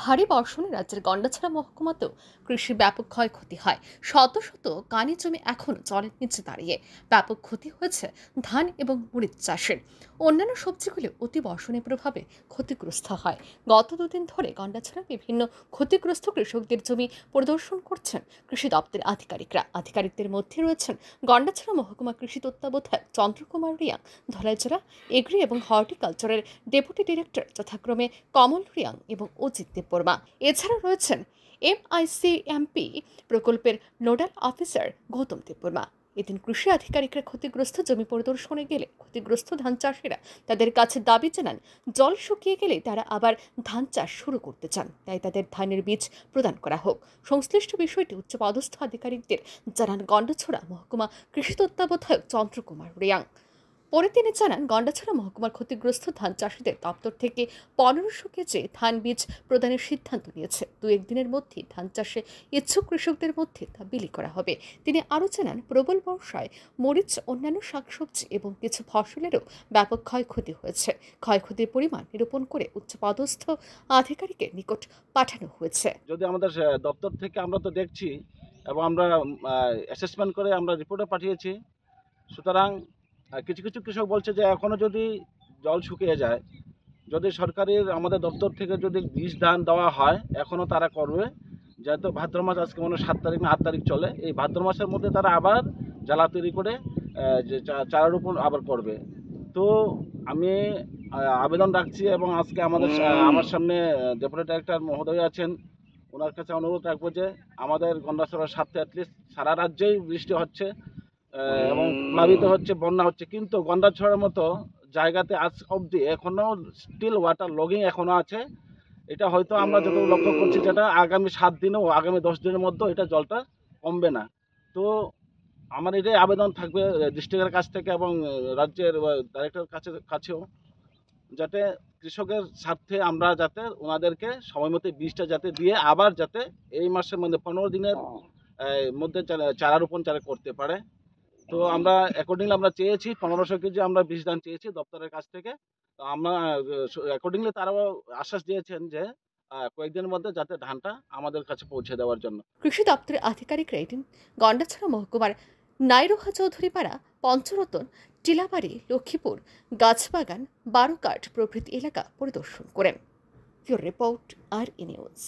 ভারী বর্ষণে রাজ্যের গন্ডাছড়া মহকুমাতেও কৃষি ব্যাপক ক্ষয়ক্ষতি হয় শত শত কানি জমি এখনও জলের নিচে দাঁড়িয়ে ব্যাপক ক্ষতি হয়েছে ধান এবং মরিচ চাষের অন্যান্য সবজিগুলি অতি বর্ষণের প্রভাবে ক্ষতিগ্রস্ত হয় গত দুদিন ধরে গন্ডাছড়া বিভিন্ন ক্ষতিগ্রস্ত কৃষকদের জমি পরিদর্শন করছেন কৃষি দপ্তরের আধিকারিকরা আধিকারিকদের মধ্যে রয়েছেন গন্ডাছড়া মহকুমা কৃষি তত্ত্বাবধায়ক চন্দ্রকুমার রিয়াং ধলাইজোড়া এগ্রি এবং হর্টিকালচারের ডেপুটি ডিরেক্টর যথাক্রমে কমল রিয়াং এবং অজিত দেববর্মা এছাড়া রয়েছেন পি প্রকল্পের নোডাল অফিসার গৌতম দেববর্মা এদিন কৃষি আধিকারিকরা ক্ষতিগ্রস্ত জমি পরিদর্শনে গেলে ক্ষতিগ্রস্ত ধান চাষিরা তাদের কাছে দাবি জানান জল শুকিয়ে গেলে তারা আবার ধান চাষ শুরু করতে চান তাই তাদের ধানের বীজ প্রদান করা হোক সংশ্লিষ্ট বিষয়টি উচ্চপদস্থ আধিকারিকদের জানান গণ্ডছড়া মহকুমা কৃষি তত্ত্বাবধায়ক চন্দ্রকুমার রিয়াং পরে তিনি জানান গন্ডাছড়া মহকুমার ক্ষতিগ্রস্ত ধান চাষিদের দপ্তর থেকে পনেরোশো কেজি ধান বীজ প্রদানের সিদ্ধান্ত নিয়েছে দু একদিনের মধ্যে ধান চাষে ইচ্ছুক কৃষকদের মধ্যে তা বিলি করা হবে তিনি আরও জানান প্রবল বর্ষায় মরিচ অন্যান্য শাকসবজি এবং কিছু ফসলেরও ব্যাপক ক্ষয়ক্ষতি হয়েছে ক্ষয়ক্ষতির পরিমাণ নিরূপণ করে উচ্চপদস্থ আধিকারিকের নিকট পাঠানো হয়েছে যদি আমাদের দপ্তর থেকে আমরা তো দেখছি এবং আমরা অ্যাসেসমেন্ট করে আমরা রিপোর্টে পাঠিয়েছি সুতরাং কিছু কিছু কৃষক বলছে যে এখনও যদি জল শুকিয়ে যায় যদি সরকারের আমাদের দপ্তর থেকে যদি বীজ দান দেওয়া হয় এখনও তারা করবে যেহেতু ভাদ্র মাস আজকে মনে হয় সাত তারিখ না আট তারিখ চলে এই ভাদ্র মাসের মধ্যে তারা আবার জ্বালা তৈরি করে যে চারা রোপণ আবার করবে তো আমি আবেদন রাখছি এবং আজকে আমাদের আমার সামনে ডেপুটি ডাইরেক্টর মহোদয় আছেন ওনার কাছে অনুরোধ রাখবো যে আমাদের গন্ডাসরের সাথে অ্যাটলিস্ট সারা রাজ্যেই বৃষ্টি হচ্ছে এবং প্লাবিত হচ্ছে বন্যা হচ্ছে কিন্তু ছড়ার মতো জায়গাতে আজ অবধি এখনও স্টিল ওয়াটার লগিং এখনও আছে এটা হয়তো আমরা যত লক্ষ্য করছি যেটা আগামী সাত ও আগামী দশ দিনের মধ্যেও এটা জলটা কমবে না তো আমার এটাই আবেদন থাকবে ডিস্ট্রিক্টের কাছ থেকে এবং রাজ্যের ডাইরেক্টর কাছে কাছেও যাতে কৃষকের স্বার্থে আমরা যাতে ওনাদেরকে সময় মতো বীজটা যাতে দিয়ে আবার যাতে এই মাসের মধ্যে পনেরো দিনের মধ্যে চারা রোপণ চারা করতে পারে তো আমরা অ্যাকর্ডিংলি আমরা চেয়েছি পনেরোশো কেজি আমরা বিষ দান চেয়েছি দপ্তরের কাছ থেকে তো আমরা অ্যাকর্ডিংলি তারাও আশ্বাস দিয়েছেন যে কয়েকদিনের মধ্যে যাতে ধানটা আমাদের কাছে পৌঁছে দেওয়ার জন্য কৃষি দপ্তরের আধিকারিক এদিন গন্ডাছড়া মহকুমার নাইরোহা চৌধুরীপাড়া পঞ্চরতন টিলাবাড়ি লক্ষ্মীপুর গাছবাগান বারোকাট প্রভৃতি এলাকা পরিদর্শন করেন রিপোর্ট আর ইনিউজ